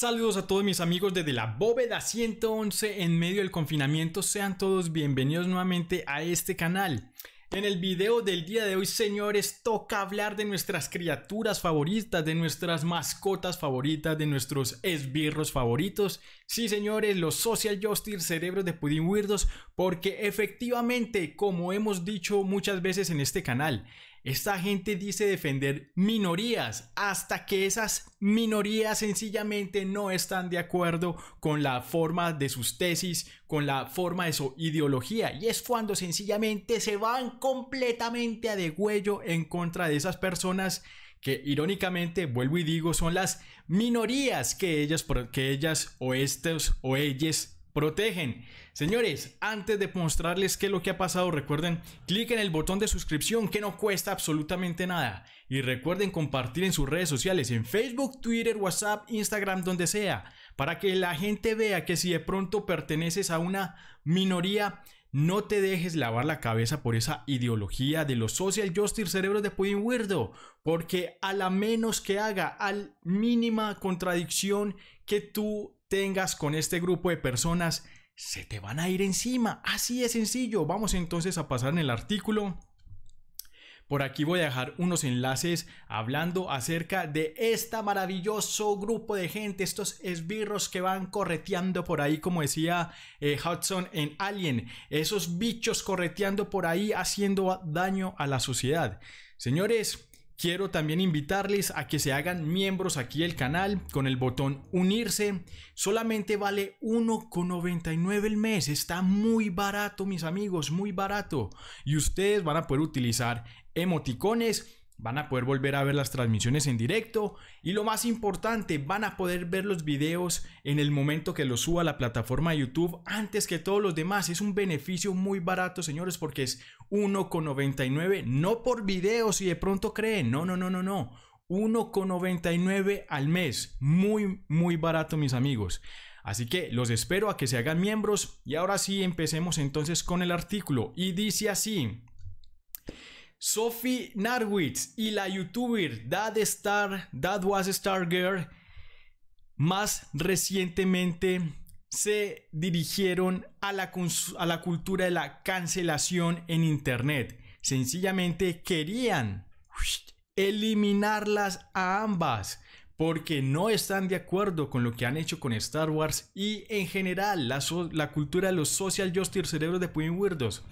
Saludos a todos mis amigos desde la bóveda 111 en medio del confinamiento. Sean todos bienvenidos nuevamente a este canal. En el video del día de hoy, señores, toca hablar de nuestras criaturas favoritas, de nuestras mascotas favoritas, de nuestros esbirros favoritos. Sí, señores, los Social Justice Cerebros de Pudding Weirdos, porque efectivamente, como hemos dicho muchas veces en este canal, esta gente dice defender minorías hasta que esas minorías sencillamente no están de acuerdo con la forma de sus tesis, con la forma de su ideología. Y es cuando sencillamente se van completamente a degüello en contra de esas personas que irónicamente, vuelvo y digo, son las minorías que ellas, que ellas o estos o ellas protegen. Señores, antes de mostrarles qué es lo que ha pasado, recuerden, clic en el botón de suscripción que no cuesta absolutamente nada. Y recuerden compartir en sus redes sociales, en Facebook, Twitter, WhatsApp, Instagram, donde sea, para que la gente vea que si de pronto perteneces a una minoría, no te dejes lavar la cabeza por esa ideología de los social justice cerebros de Pudding Weirdo, porque a la menos que haga, al mínima contradicción que tú tengas con este grupo de personas se te van a ir encima. Así de sencillo. Vamos entonces a pasar en el artículo. Por aquí voy a dejar unos enlaces hablando acerca de este maravilloso grupo de gente, estos esbirros que van correteando por ahí, como decía eh, Hudson en Alien, esos bichos correteando por ahí haciendo daño a la sociedad. Señores, Quiero también invitarles a que se hagan miembros aquí del canal con el botón unirse. Solamente vale 1,99 el mes. Está muy barato, mis amigos, muy barato. Y ustedes van a poder utilizar emoticones, van a poder volver a ver las transmisiones en directo y lo más importante, van a poder ver los videos en el momento que los suba a la plataforma YouTube antes que todos los demás. Es un beneficio muy barato, señores, porque es 1,99, no por videos si de pronto creen, no, no, no, no, no. 1,99 al mes. Muy, muy barato, mis amigos. Así que los espero a que se hagan miembros y ahora sí empecemos entonces con el artículo. Y dice así. Sophie Narwitz y la youtuber That Star, dad Was Star Girl, más recientemente se dirigieron a la, a la cultura de la cancelación en Internet. Sencillamente querían eliminarlas a ambas porque no están de acuerdo con lo que han hecho con Star Wars y en general la, cultura de los social justice cerebros de Pudding Weirdos.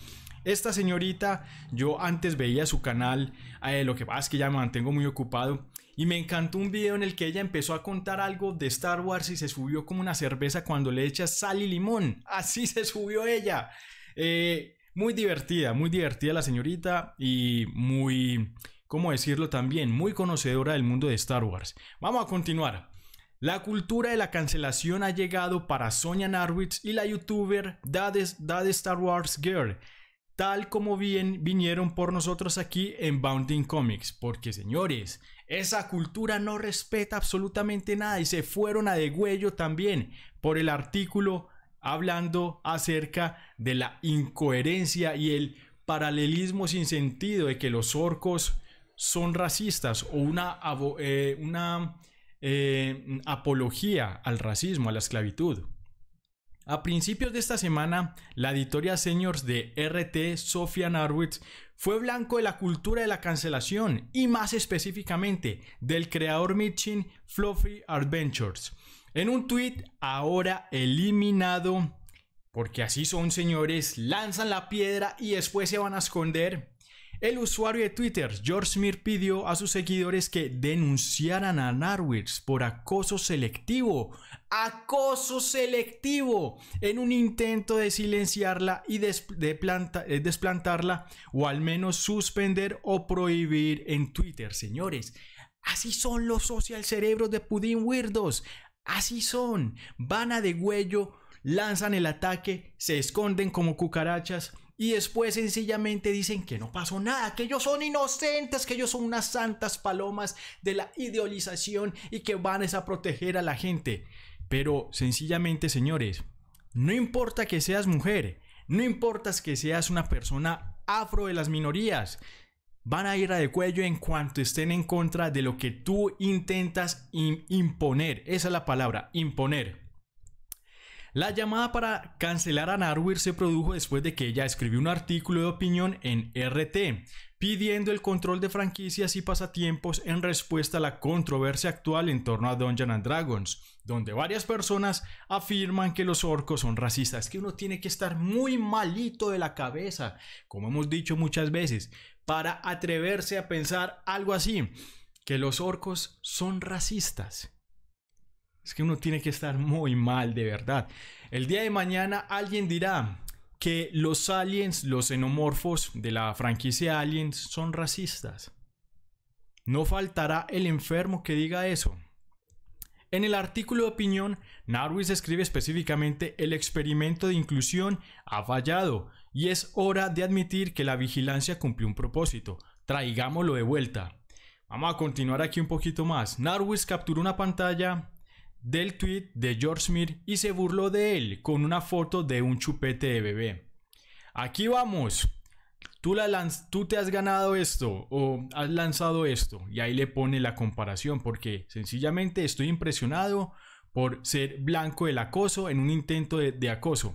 Esta señorita, yo antes veía su canal, eh, lo que pasa es que ya me mantengo muy ocupado, y me encantó un video en el que ella empezó a contar algo de Star Wars y se subió como una cerveza cuando le echas sal y limón. Así se subió ella. Eh, muy divertida, muy divertida la señorita y muy, ¿cómo decirlo también? Muy conocedora del mundo de Star Wars. Vamos a continuar. La cultura de la cancelación ha llegado para Sonia Narwitz y la youtuber Dad, Dad Star Wars Girl tal como bien vinieron por nosotros aquí en Bounding Comics, porque señores, esa cultura no respeta absolutamente nada y se fueron a degüello también por el artículo hablando acerca de la incoherencia y el paralelismo sin sentido de que los orcos son racistas o una, eh, eh, apología al racismo, a la esclavitud. A principios de esta semana, la editorial seniors de RT, Sofia Narwitz, fue blanco de la cultura de la cancelación y más específicamente del creador Mitchin Fluffy Adventures. En un tweet ahora eliminado, porque así son señores, lanzan la piedra y después se van a esconder. El usuario de Twitter, George Smith, pidió a sus seguidores que denunciaran a Narwitz por acoso selectivo. ¡Acoso selectivo! En un intento de silenciarla y eh, desplantarla, o al menos suspender o prohibir en Twitter, señores. Así son los social cerebros de Pudín Weirdos. Así son. Van a degüello, lanzan el ataque, se esconden como cucarachas y después sencillamente dicen que no pasó nada, que ellos son inocentes, que ellos son unas santas palomas de la idealización y que van a proteger a la gente. Pero sencillamente, señores, no importa que seas mujer, no importa que seas una persona afro de las minorías, van a ir a de cuello en cuanto estén en contra de lo que tú intentas imponer. Esa es la palabra, imponer. La llamada para cancelar a Narwir se produjo después de que ella escribió un artículo de opinión en RT pidiendo el control de franquicias y pasatiempos en respuesta a la controversia actual en torno a Dungeons and Dragons, donde varias personas afirman que los orcos son racistas, que uno tiene que estar muy malito de la cabeza, como hemos dicho muchas veces, para atreverse a pensar algo así, que los orcos son racistas. Es que uno tiene que estar muy mal, de verdad. El día de mañana alguien dirá que los aliens, los xenomorfos de la franquicia Aliens son racistas. No faltará el enfermo que diga eso. En el artículo de opinión, Narwis escribe específicamente el experimento de inclusión ha fallado y es hora de admitir que la vigilancia cumplió un propósito. Traigámoslo de vuelta. Vamos a continuar aquí un poquito más. Narwis capturó una pantalla del tweet de George Smith y se burló de él con una foto de un chupete de bebé. Aquí vamos. Tú, tú te has ganado esto o has lanzado esto. Y ahí le pone la comparación porque sencillamente estoy impresionado por ser blanco del acoso en un intento de, de acoso.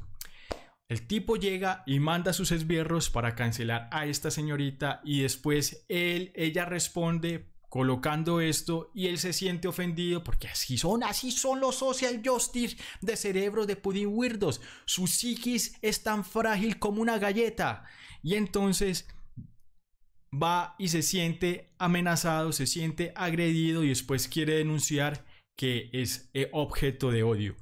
El tipo llega y manda sus esbierros para cancelar a esta señorita y después él, ella responde colocando esto y él se siente ofendido porque así son, así son los social justice de cerebros de pudín weirdos. Su psiquis es tan frágil como una galleta. Y entonces va y se siente amenazado, se siente agredido y después quiere denunciar que es eh, objeto de odio.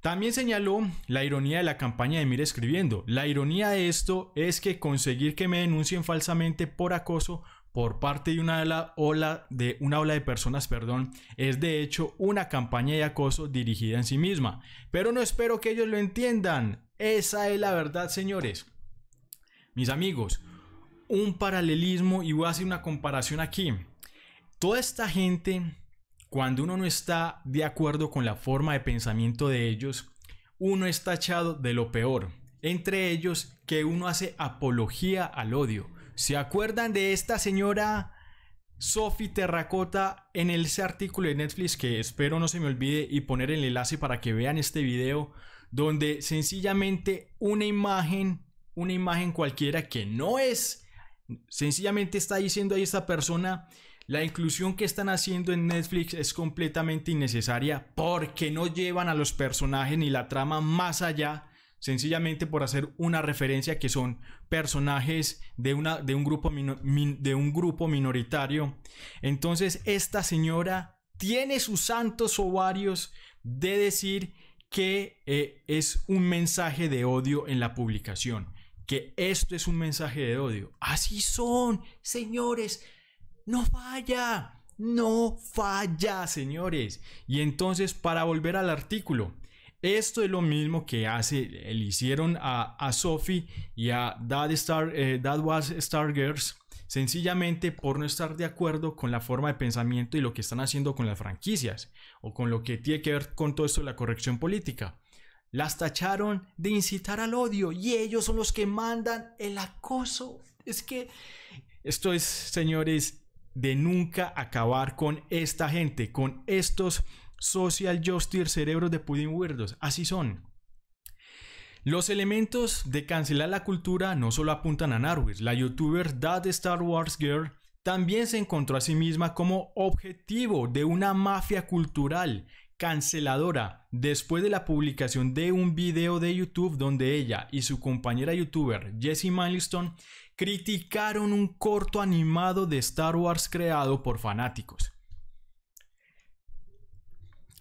También señaló la ironía de la campaña de Mire escribiendo. La ironía de esto es que conseguir que me denuncien falsamente por acoso por parte de una, de la ola de de personas, perdón, es de hecho una campaña de acoso dirigida en sí misma. Pero no espero que ellos lo entiendan. Esa es la verdad, señores. Mis amigos, un paralelismo y voy a hacer una comparación aquí. Toda esta gente, cuando uno no está de acuerdo con la forma de pensamiento de ellos, uno está tachado de lo peor. Entre ellos, que uno hace apología al odio. ¿Se acuerdan de esta señora Sophie Terracota en ese artículo de Netflix que espero no se me olvide y poner el enlace para que vean este video donde sencillamente una imagen, una imagen cualquiera que no es, sencillamente está diciendo ahí esta persona, la inclusión que están haciendo en Netflix es completamente innecesaria porque no llevan a los personajes ni la trama más allá sencillamente por hacer una referencia que son personajes de, una, de, un, grupo de un grupo minoritario. Entonces esta señora tiene sus santos ovarios de decir que eh, es un mensaje de odio en la publicación, que esto es un mensaje de odio. Así son, señores, no falla, no falla, señores. Y entonces, para volver al artículo, esto es lo mismo que le hicieron a, Sophie y a Dad Star, eh, Was Stargirls sencillamente por no estar de acuerdo con la forma de pensamiento y lo que están haciendo con las franquicias o con lo que tiene que ver con todo esto de la corrección política. Las tacharon de incitar al odio y ellos son los que mandan el acoso. Es que esto es, señores, de nunca acabar con esta gente, con estos social justice, cerebros de pudding weirdos, así son. Los elementos de cancelar la cultura no solo apuntan a Narwis, la youtuber That Star Wars Girl también se encontró a sí misma como objetivo de una mafia cultural canceladora después de la publicación de un video de YouTube donde ella y su compañera youtuber Jessie Milestone criticaron un corto animado de Star Wars creado por fanáticos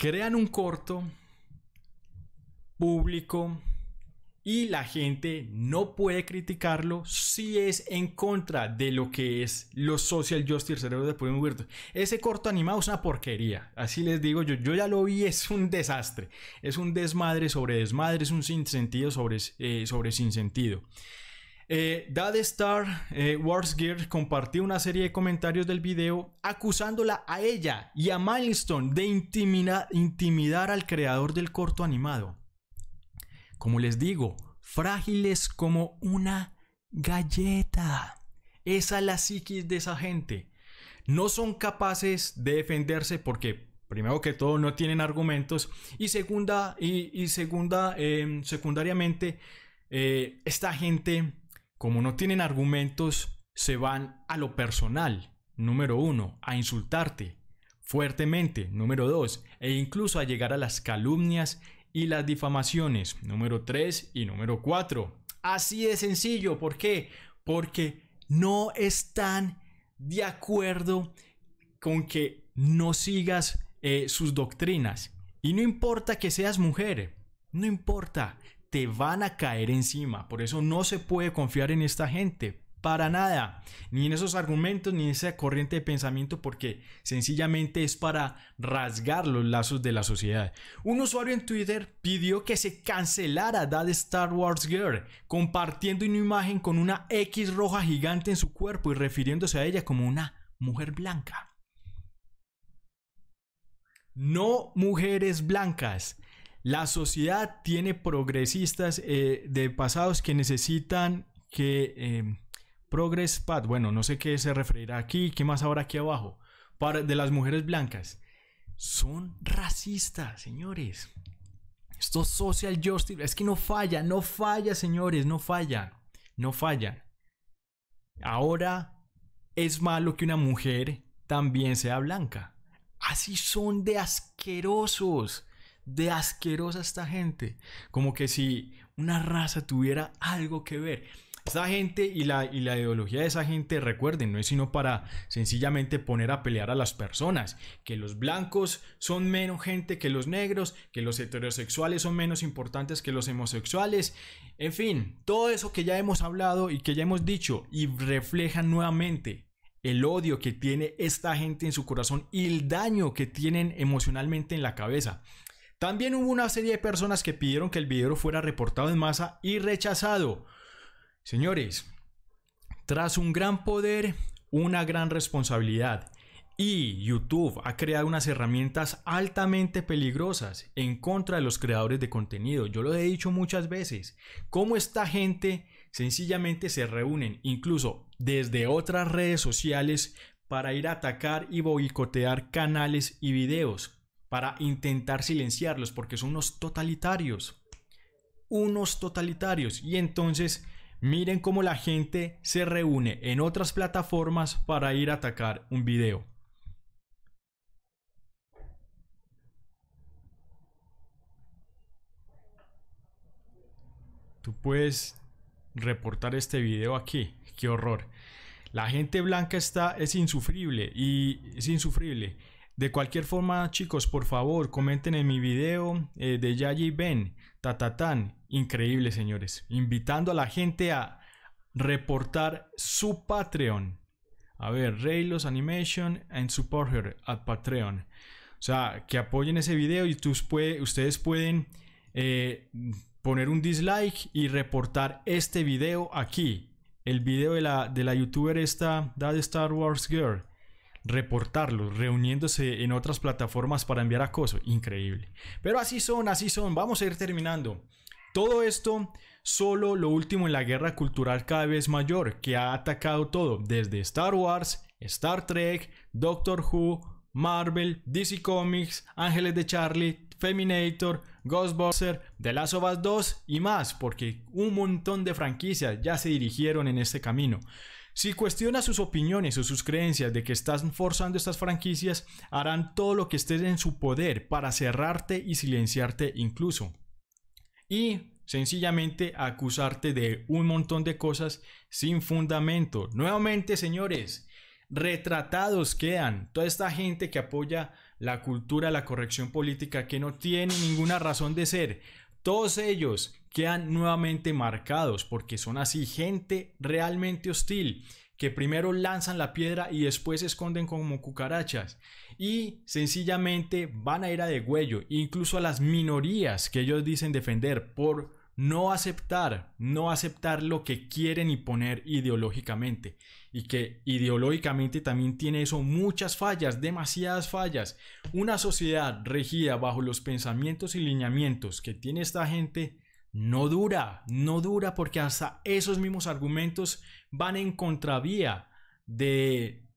crean un corto público y la gente no puede criticarlo si es en contra de lo que es los social justice cerebros de Pueblo Ese corto animado es una porquería, así les digo yo, yo ya lo vi, es un desastre, es un desmadre sobre desmadre, es un sinsentido sobre, sin eh, sobre sinsentido. Eh, Dad Star eh, Wars Gear compartió una serie de comentarios del video acusándola a ella y a Milestone de intimidar al creador del corto animado. Como les digo, frágiles como una galleta. Esa es la psiquis de esa gente. No son capaces de defenderse porque, primero que todo, no tienen argumentos y, segunda, y, segunda, em, secundariamente, eh, esta gente como no tienen argumentos, se van a lo personal, número uno, a insultarte fuertemente, número dos, e incluso a llegar a las calumnias y las difamaciones, número tres y número cuatro. Así de sencillo, ¿por qué? Porque no están de acuerdo con que no sigas eh, sus doctrinas. Y no importa que seas mujer, no importa, te van a caer encima. Por eso no se puede confiar en esta gente. Para nada, ni en esos argumentos, ni en esa corriente de pensamiento, porque sencillamente es para rasgar los lazos de la sociedad. Un usuario en Twitter pidió que se cancelara dad Star Wars Girl, compartiendo una imagen con una X roja gigante en su cuerpo y refiriéndose a ella como una mujer blanca. No mujeres blancas, la sociedad tiene progresistas eh, de pasados que necesitan que eh, bueno, no sé qué se referirá aquí, qué más ahora aquí abajo, para, de las mujeres blancas. Son racistas, señores. Esto social justice, es que no falla, no falla, señores, no falla no falla Ahora es malo que una mujer también sea blanca. Así son de asquerosos de asquerosa esta gente. Como que si una raza tuviera algo que ver. Esta gente y la, la ideología de esa gente, recuerden, no es sino para sencillamente poner a pelear a las personas, que los blancos son menos gente que los negros, que los heterosexuales son menos importantes que los homosexuales, en fin, todo eso que ya hemos hablado y que ya hemos dicho y refleja nuevamente el odio que tiene esta gente en su corazón y el daño que tienen emocionalmente en la cabeza. También hubo una serie de personas que pidieron que el video fuera reportado en masa y rechazado. Señores, tras un gran poder, una gran responsabilidad. Y YouTube ha creado unas herramientas altamente peligrosas en contra de los creadores de contenido. Yo lo he dicho muchas veces. Cómo esta gente sencillamente se reúnen, incluso desde otras redes sociales, para ir a atacar y boicotear canales y videos para intentar silenciarlos porque son unos totalitarios. Unos totalitarios. Y entonces miren cómo la gente se reúne en otras plataformas para ir a atacar un video. Tú puedes reportar este video aquí. Qué horror. La gente blanca está es insufrible y es insufrible. De cualquier forma, chicos, por favor, comenten en mi video eh, de Yayi Ben, Tatatán. Increíble, señores. Invitando a la gente a reportar su Patreon. A ver, Raylos Animation and Support Her at Patreon. O sea, que apoyen ese video y ustedes pueden eh, poner un dislike y reportar este video aquí. El video de la, de la youtuber esta, That Star Wars Girl reportarlos, reuniéndose en otras plataformas para enviar acoso. Increíble. Pero así son, así son. Vamos a ir terminando. Todo esto, solo lo último en la guerra cultural cada vez mayor, que ha atacado todo, desde Star Wars, Star Trek, Doctor Who, Marvel, DC Comics, Ángeles de Charlie, Feminator, Ghostbusters, The Last of Us 2 y más, porque un montón de franquicias ya se dirigieron en este camino. Si cuestiona sus opiniones o sus creencias de que estás forzando estas franquicias, harán todo lo que esté en su poder para cerrarte y silenciarte incluso. Y sencillamente acusarte de un montón de cosas sin fundamento. Nuevamente, señores, retratados quedan toda esta gente que apoya la cultura, la corrección política, que no tiene ninguna razón de ser. Todos ellos quedan nuevamente marcados porque son así gente realmente hostil que primero lanzan la piedra y después se esconden como cucarachas y sencillamente van a ir a degüello incluso a las minorías que ellos dicen defender por no aceptar, no aceptar lo que quieren imponer ideológicamente y que ideológicamente también tiene eso muchas fallas, demasiadas fallas. Una sociedad regida bajo los pensamientos y lineamientos que tiene esta gente no dura, no dura porque hasta esos mismos argumentos van en contravía de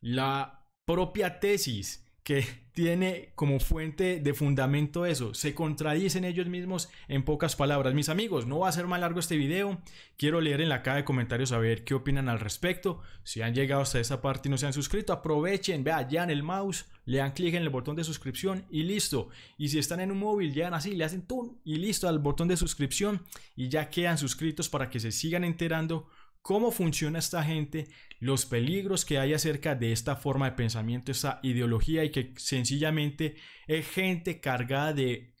la propia tesis que tiene como fuente de fundamento eso. Se contradicen ellos mismos en pocas palabras. Mis amigos, no va a ser más largo este video. Quiero leer en la caja de comentarios a ver qué opinan al respecto. Si han llegado hasta esa parte y no se han suscrito, aprovechen, vean, ya en el mouse, le dan clic en el botón de suscripción y listo. Y si están en un móvil, llegan así, le hacen tun y listo al botón de suscripción y ya quedan suscritos para que se sigan enterando cómo funciona esta gente, los peligros que hay acerca de esta forma de pensamiento, esta ideología y que sencillamente es gente cargada de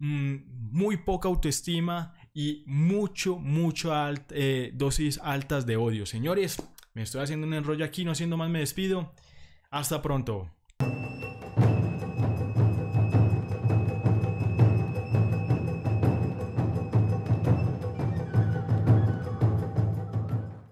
mm, muy poca autoestima y mucho, mucho eh, dosis altas de odio. Señores, me estoy haciendo un enrollo aquí, no haciendo más me despido. Hasta pronto.